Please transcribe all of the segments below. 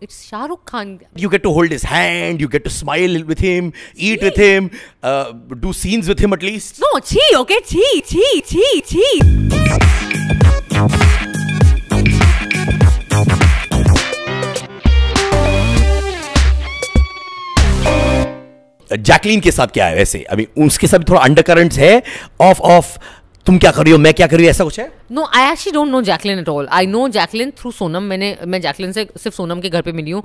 It's Shah Rukh Khan. You get to hold his hand, you get to smile with him, eat Chee. with him, uh, do scenes with him at least. No, chi, okay, chi, chi, chi, chi. Jacqueline के साथ क्या है वैसे अभी उसके साथ भी थोड़ा अंडर है ऑफ ऑफ तुम क्या कर रही हो मैं क्या कर रही हूँ ऐसा कुछ है no I actually don't know Jacqueline at all I know Jacqueline through Sonam मैंने मैं जैकलिन से सिर्फ सोनम के घर पे मिली हूँ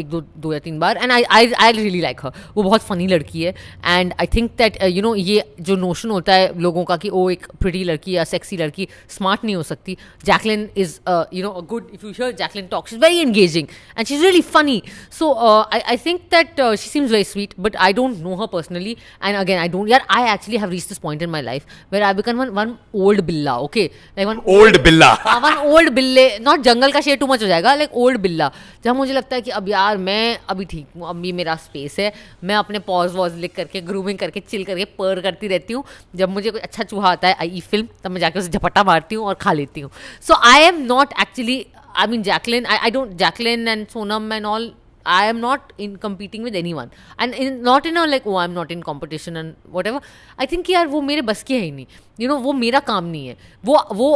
एक दो दो या तीन बार and I I I really like her वो बहुत फनी लड़की है and I think that you know ये जो नोशन होता है लोगों का कि वो एक प्रिटी लड़की या सेक्सी लड़की स्मार्ट नहीं हो सकती Jacqueline is you know good if you sure Jacqueline talks is very engaging and she is really funny so I think that she seems very sweet but I don't know her personally and again I don't यार I actually have reach this point in my life where I become one one old बिल्ला okay like one old बिल्ला one old बिल्ले not जंगल का शेर too much हो जाएगा like old बिल्ला जहाँ मुझे लगता है कि अब यार मैं अभी ठीक हूँ अभी मेरा स्पेस है मैं अपने पॉज वॉज लिख करके ग्रूमिंग करके चिल करके पर करती रहती हूँ जब मुझे कोई अच्छा चूहा आता है आई फिल्म तब मैं जाके उसे झपट्टा मारती हूँ और खा लेती हूँ so I am not actually I mean Jacqueline I I don't Jacqueline and Sonam and all I am not in competing with anyone not in not like वो I am not in competition and whatever I think यार वो मेरे बस की है ही नहीं you know वो मेरा काम नहीं है वो वो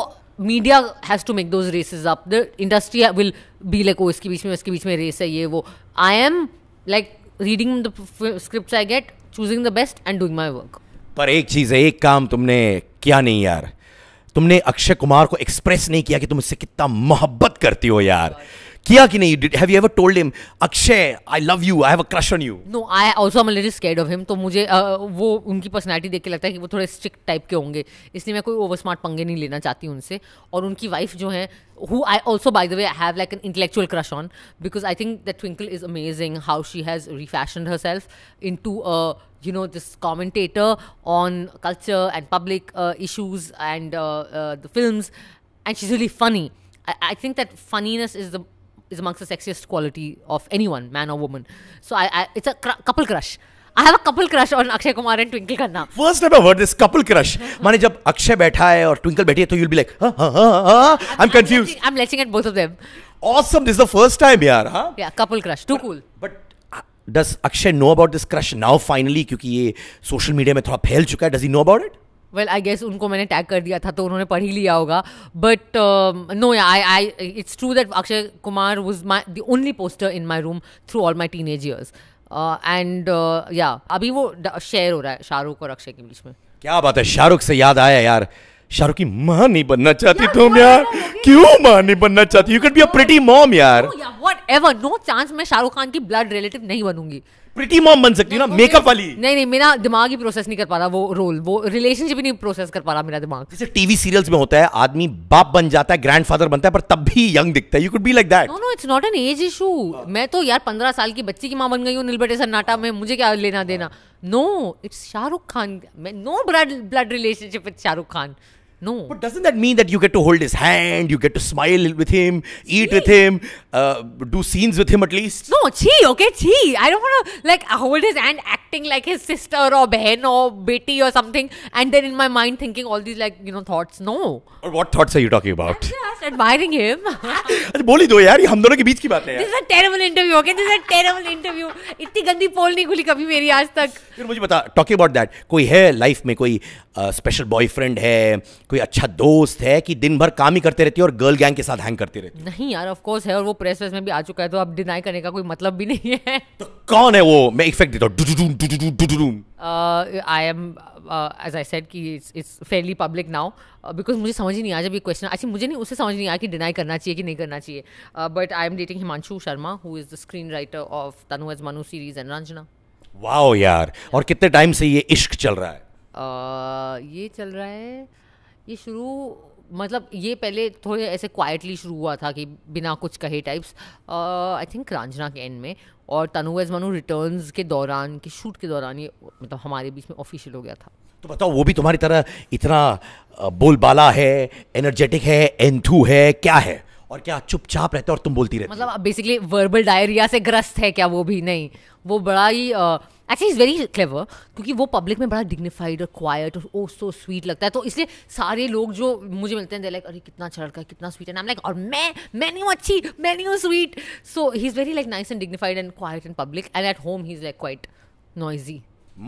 media has to make those races up the industry will be like वो इसके बीच में इसके बीच में रेस है ये वो I am like reading the script I get choosing the best and doing my work पर एक चीज़ है एक काम तुमने किया नहीं यार तुमने अक्षय कुमार को एक्सप्रेस नहीं किया कि तुम इससे कितना मोहब्बत करती हो यार किया कि नहीं have you ever told him Akshay I love you I have a crush on you no I also am a little scared of him तो मुझे uh, वो उनकी पर्सनालिटी देख के लगता है कि वो थोड़े स्ट्रिक्ट टाइप के होंगे इसलिए मैं कोई ओवर स्मार्ट पंगे नहीं लेना चाहती उनसे और उनकी वाइफ जो है who I also by the way I have like an intellectual crush on because I think that Twinkle is amazing how she has refashion herself into you know this commentator on culture and public issues and the film and she is really funny I think that funniness is the is amongst the sexiest quality of anyone, man or woman. So I, I it's a cr- couple crush. I have a I have a couple crush on Akshay Kumar and Twinkle Khanna first time I heard this couple crush माने जब अक्षय बैठा है hai, Twinkle you'll be like, you will be like I'm, I'm confused. Letting, I'm letting at both of them. awesome this is the first time yaar huh yeah couple crush too but, cool but does akshay know about this crush now finally kyunki ye social media mein thoda phail chuka hai does he know about it well I guess उनको मैंने tag कर दिया था तो उन्होंने पढ़ ही लिया होगा but no I I it's true that Akshay Kumar was my the only poster in my room through all my teenage years and yeah अभी वो शेयर हो रहा है शाहरुख और अक्षय के बीच में क्या बात है शाहरुख से याद आया यार शाहरुख की माँ नहीं बनना चाहती तुम यार क्यों माँ नहीं बनना चाहती you can be a pretty mom यार व्हाट एवर नो चांस मैं शाहरुख खान की ब्लड रिलेटिव नहीं बनूंगी प्रिटी मॉम बन सकती हूँ ना मेकअप वाली नहीं नहीं मेरा दिमाग ही प्रोसेस नहीं कर पा रहा वो रोल वो रिलेशनशिप ही नहीं प्रोसेस कर पा रहा मेरा दिमाग जैसे टीवी सीरियल्स में होता है आदमी बाप बन जाता है ग्रैंडफादर बनता है पर तब भी यंग दिखता है you could be like that no no it's not an age issue मैं तो यार पंद्रह साल की बच्ची की माँ बन गई हूँ निलबटे सन्नाटा में मुझे क्या लेना देना no it's Shahrukh Khan no blood blood relationship with Shahrukh Khan No. But doesn't that mean that you get to hold his hand, you get to smile with him, eat Chee. with him, uh, do scenes with him at least? No, chi, okay, chi. I don't want to like hold his hand acting like his sister or behen or beti or something and then in my mind thinking all these like, you know, thoughts. No. Or what thoughts are you talking about? I'm just admiring him. अरे बोल दो यार ये हम दोनों के बीच की बात है this is a terrible interview okay this is a terrible interview इतनी गंदी पोल नहीं खुली कभी मेरी आज तक फिर मुझे बता टॉकिंग अबाउट दैट कोई है लाइफ में कोई स्पेशल बॉयफ्रेंड है कोई अच्छा दोस्त है कि दिन भर काम ही करते रहती है और गर्ल गैंग के साथ हैंग करती रहती है नहीं यार ऑफ कोर्स है और वो प्रेस वेस में भी आ चुका है तो अब डिनाई करने का कोई मतलब भी नहीं है तो कौन है वो मैं इफेक्ट देता हूँ I am as I said कि it's fairly public now because मुझे समझ ही नहीं आया जब ये क्वेश्चन अच्छा मुझे नहीं उसे समझ नहीं आया कि डिनाई करना चाहिए कि नहीं करना चाहिए but I am dating Himanshu Sharma who is the screenwriter of Tanu as Manu series and Ranjana वाह यार और कितने टाइम से ये इश्क चल रहा है ये चल रहा है ये शुरू मतलब ये पहले थोड़े ऐसे क्वाइटली शुरू हुआ था कि बिना कुछ कहे टाइप्स आई थिंक रांझना के एंड में और तनु एज मनु रिटर्न्स के दौरान के शूट के दौरान ये मतलब हमारे बीच में ऑफिशियल हो गया था तो बताओ वो भी तुम्हारी तरह इतना बोलबाला है एनर्जेटिक है एंथू है क्या है और क्या चुपचाप रहते और तुम बोलती रहती मतलब बेसिकली वर्बल डायरिया से ग्रस्त है क्या वो भी नहीं वो बड़ा ही एक्चुअली इज़ वेरी क्लेवर क्योंकि वो पब्लिक में बड़ा डिग्निफाइड और क्वाइट और ओ सो स्वीट लगता है तो इसलिए सारे लोग जो मुझे मिलते हैं दे लाइक अरे कितना अच्छा लड़का है कितना स्वीट है नाम लाइक और मैं मैं नहीं हूँ अच्छी मैं नहीं हूँ sweet so he is very like nice and dignified and quiet in public and at home he is like quite noisy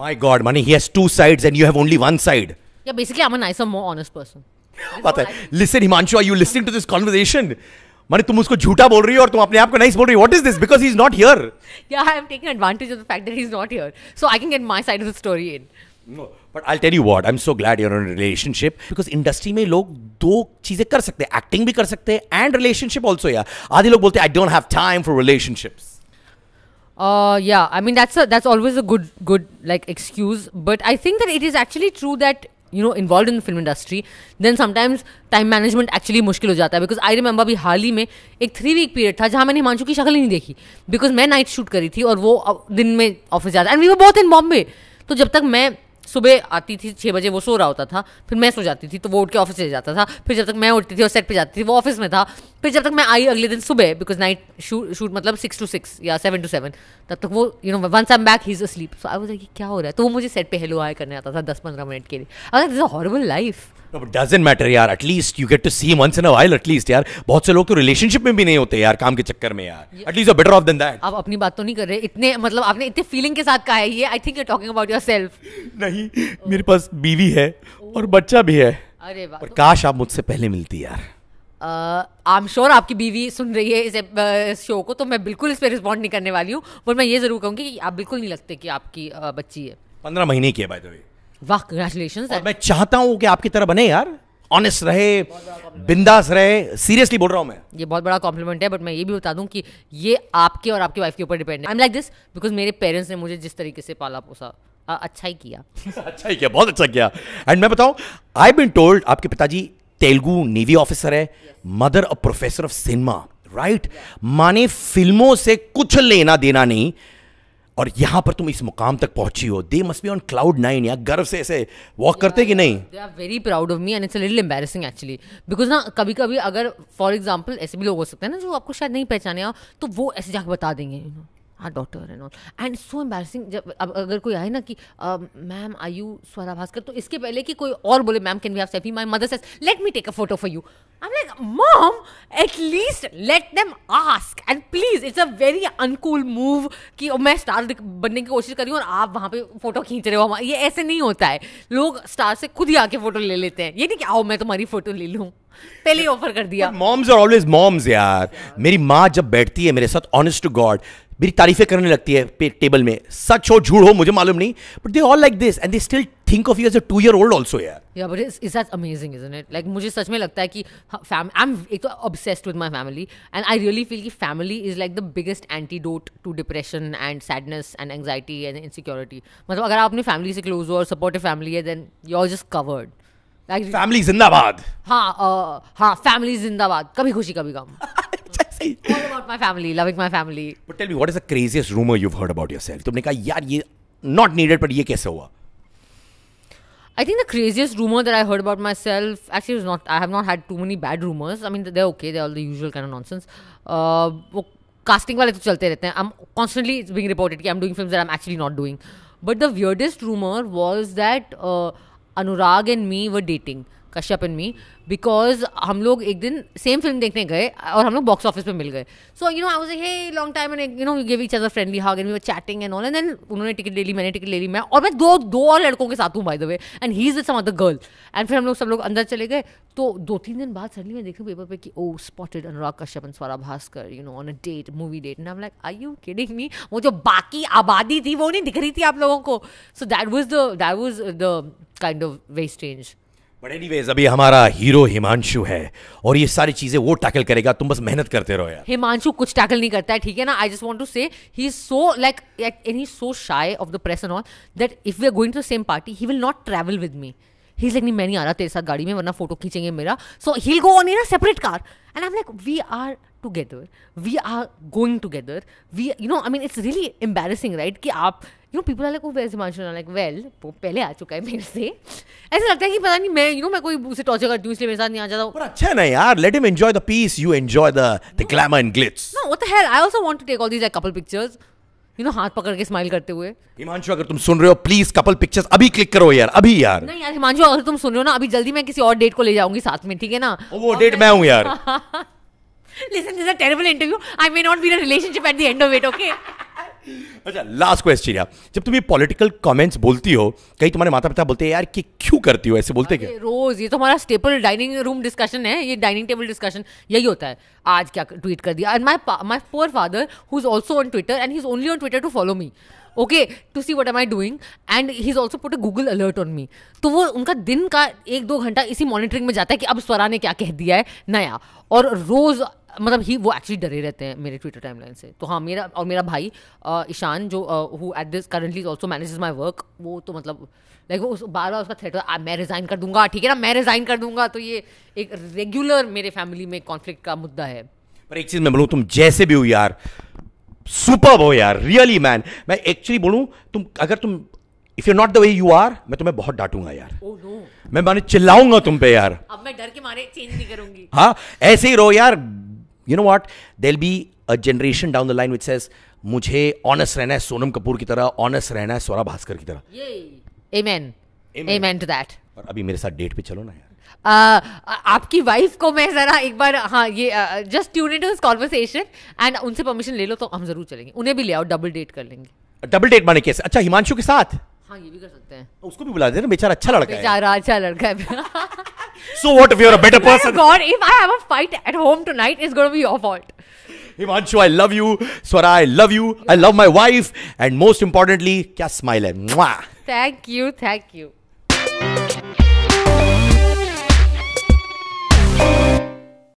my god many he's two side and you have only one side yeah basically I am a nice more honest person पता है. Listen Himanshu are you listening to this conversation? माने तुम उसको झूठा बोल रही हो और तुम अपने आप को नहीं बोल रही what is this because he is not here yeah I am taking advantage of the fact that he is not here so I can get my side of the story in No, but I'll tell you what, I'm so glad you're in a relationship because industry में लोग दो चीजें कर सकते हैं acting भी कर सकते हैं एंड रिलेशनशिप ऑल्सो या आधे लोग बोलते हैं I don't have time for relationships Uh, yeah, I mean that's a, that's always a good good like excuse, but I think that it is actually true that you know involve in film industry then sometimes time management actually मुश्किल हो जाता है because I remember अभी हाल ही में एक three week period था जहाँ मैंने हिमांशु की शक्ल ही नहीं देखी बिकॉज मैं नाइट शूट करी थी और वो दिन में ऑफिस जाता एंड वी वो बहुत इन बॉम्बे तो जब तक मैं सुबह आती थी छः बजे वो सो रहा होता था फिर मैं सो जाती थी तो वो उठ के ऑफिस चले जाता था फिर जब तक मैं उठती थी और सेट पे जाती थी वो ऑफिस में था फिर जब तक मैं आई अगले दिन सुबह बिकॉज नाइट शूट मतलब सिक्स टू सिक्स या सेवन टू सेवन तब तक वो you know once I am back he is sleep so I वो क्या हो रहा है तो वो मुझे सेट पे हेलो आया करने आता था दस पंद्रह मिनट के लिए अगर this a horrible life doesn't matter यार at least you get to see once in a while at least यार बहुत से लोग तो रिलेशनशिप में भी नहीं होते यार काम के चक्कर में यार at least better off than that आप अपनी बात तो नहीं कर रहे इतने मतलब आपने इतने फीलिंग के साथ कहा है ये I think you talking about yourself नहीं oh. मेरे पास बीवी है oh. और बच्चा भी है अरे और तो काश आप मुझसे पहले मिलती यार आई एम श्योर आपकी बीवी सुन रही है इस, शो को तो मैं बिल्कुल इस पर रिस्पॉन्ड नहीं करने वाली हूँ पर मैं ये जरूर कहूँगी कि आप बिल्कुल नहीं लगते कि आपकी बच्ची है पंद्रह महीने की है बाय द वे वाह कंग्रेचुलेशन मैं चाहता हूं कि आपकी तरह बने यार ऑनेस्ट रहे बिंदास रहे सीरियसली बोल रहा हूं मैं ये बहुत बड़ा कॉम्प्लीमेंट है बट मैं ये भी बता दूं कि ये आपके और आपकी वाइफ के ऊपर डिपेंड है I am like this because मेरे पेरेंट्स ने मुझे जिस तरीके से पाला पोसा अच्छा ही किया अच्छा ही किया बहुत अच्छा किया एंड मैं बताऊं आई बिन टोल्ड आपके पिताजी तेलुगु नेवी ऑफिसर है mother a professor of cinema right माने फिल्मों से कुछ लेना देना नहीं और यहाँ पर तुम इस मुकाम तक पहुंची हो they must be on cloud nine या गर्व से ऐसे वॉक करते कि नहीं they are very proud of me and it's embarrassing actually because ना कभी कभी अगर फॉर एग्जाम्पल ऐसे भी लोग हो सकते हैं ना जो आपको शायद नहीं पहचाने तो वो ऐसे जाकर बता देंगे our daughter and all and so embarrassing जब अब अगर कोई आए ना कि ma'am I you Swara Bhaskar तो इसके पहले कि कोई और बोले ma'am can we have selfie mother says let me take a photo for you I am like mom at least let them ask and please it's a very uncool move कि oh, मैं star बनने की कोशिश कर रही हूँ और आप वहाँ पे फोटो खींच रहे हो ये ऐसे नहीं होता है लोग स्टार से खुद ही आके फोटो ले लेते हैं ये नहीं कि आओ मैं तुम्हारी फोटो ले लूँ पहले ही ऑफर कर दिया मॉम्स आर ऑलवेज मॉम्स यार मेरी माँ जब बैठती है मेरे साथ ऑनेस्ट टू गॉड मेरी तारीफें करने लगती है टेबल में सच हो झूठ हो मुझे मालूम नहीं but they all like this and they still think of you as a two year old also यार yeah but is that amazing is it like मुझे सच में लगता है कि आई एम एक तो obsessed with my family and I really feel कि family is like the biggest antidote to depression and sadness and anxiety and insecurity मतलब अगर आप अपनी फैमिली से क्लोज हो और सपोर्टिव फैमिली है then you are just covered family जिंदाबाद हाँ हाँ फैमिली जिंदाबाद कभी खुशी कभी गम तुमने कहा यार ये not needed पर ये कैसे हुआ I think the craziest rumor that I heard about myself actually was not I have not had too many bad rumors I mean they're okay they're all the usual kind of nonsense uh, वो casting वाले तो चलते रहते हैं I'm constantly it's being reported कि I'm doing films that I'm actually not doing. But the weirdest rumor was that was Anurag and me were dating. Kashyap and me because हम लोग एक दिन सेम फिल्म देखने गए और हम लोग बॉक्स ऑफिस में मिल गए so you no I was hey long time and you know you gave each other friendly how gain we were chatting and all and then उन्होंने टिकट ले ली मैंने टिकट ले ली मैं और मैं दो दो और लड़कों के साथ हूँ by the way and he is is some other girl and फिर हम लोग सब लोग अंदर चले गए तो दो तीन दिन बाद सडनली मैं देख पेपर पे कि oh oh, spotted Anurag Kashyap and Swara Bhaskar you know on a date movie date and I like I you kidding me वो जो बाकी आबादी थी वो नहीं दिख रही थी आप लोगों को so that was the that was the kind of very strange but anyways अभी हमारा हीरो हिमांशु है और ये सारी चीजें वो टैकल करेगा तुम बस मेहनत करते रहो यार हिमांशु कुछ टैकल नहीं करता है ठीक है ना I just want to say he is so like and he so shy of the press and all that if we are going to the same party he will not travel with me he is like नहीं मैं नहीं आ रहा तेरे साथ गाड़ी में वरना photo खींचेंगे मेरा so he go on in a separate car and I am like we are together we are going together we you know i mean it's really embarrassing right कि आप you know people are like where like well wo pehle aa chuka hai mere se aisa ऐसा लगता है pata nahi main you know main koi use torture karti hu isliye mere मेरे nahi aa jata par acha अच्छा yaar let him enjoy the peace you enjoy the the no. glamour and glitz no what the hell i also want to take all these like couple pictures you know हाथ पकड़ के smile करते हुए हिमांशु अगर तुम सुन रहे हो प्लीज कपल पिक्चर्स अभी क्लिक करो यार अभी यार नहीं यार हिमांशु अगर तुम सुन रहे हो ना अभी जल्दी मैं किसी और डेट को ले जाऊंगी साथ में ठीक है ना वो डेट मैं हूँ यार Listen, this is a terrible interview. I may not be in a relationship at the end of it, okay? अच्छा लास्ट क्वेश्चन यार जब तुम ये पॉलिटिकल कमेंट्स बोलती हो कहीं तुम्हारे माता पिता बोलते हैं यार कि क्यों करती हो ऐसे बोलते क्या रोज ये तो हमारा स्टेपल डाइनिंग रूम डिस्कशन है ये डाइनिंग टेबल डिस्कशन यही होता है आज क्या ट्वीट कर दिया and my my poor father who is also on Twitter and he is only on Twitter to follow me okay to see what am I doing and he is also put Google alert on me तो वो उनका दिन का एक दो घंटा इसी monitoring में जाता है कि अब स्वरा ने क्या कह दिया है नया और रोज़ मतलब ही वो एक्चुअली डरे रहते हैं मेरे ट्विटर टाइमलाइन से तो हाँ मेरा और मेरा भाई ईशान जो who at this currently also manage is my work वो तो मतलब लाइक वो उस बार बार उसका थ्रेट होता मैं रिज़ाइन कर दूंगा ठीक है ना मैं रिज़ाइन कर दूंगा तो ये एक रेगुलर मेरे फैमिली में कॉन्फ्लिक्ट का मुद्दा है पर एक चीज़ मैं बोलूँ तुम जैसे भी हो यार सुपर हो यार रियली मैन मैं एक्चुअली बोलूँ तुम अगर तुम if you not the way you are मैं तुम्हें बहुत डांटूंगा यार oh, no. मैं माने चिल्लाऊंगा तुम पे यार अब मैं डर के मारे चेंज नहीं करूंगी हाँ ऐसे ही रहो यार you know what there'll be a generation down the line which says मुझे ऑनस रहना है सोनम कपूर की तरह ऑनस रहना है स्वरा भास्कर की तरह Amen. Amen. Amen to that. और अभी मेरे साथ डेट पे चलो ना यार Uh, आपकी वाइफ को मैं जरा एक बार हाँ ये just tune in to conversation एंड उनसे परमिशन ले लो तो हम जरूर चलेंगे उन्हें भी ले आओ डबल डेट कर लेंगे डबल डेट माने कैसे अच्छा हिमांशु के साथ हाँ ये भी कर सकते हैं उसको भी बुला देना बेचारा अच्छा लड़का बेचारा अच्छा लड़का है So what if you're a better person? God, if I have a fight at home tonight, it's going to be your fault. Himanshu, I love you. Swara, I love you. I love my wife. And most importantly, kya smile hai. Mwah. Thank you. Thank you.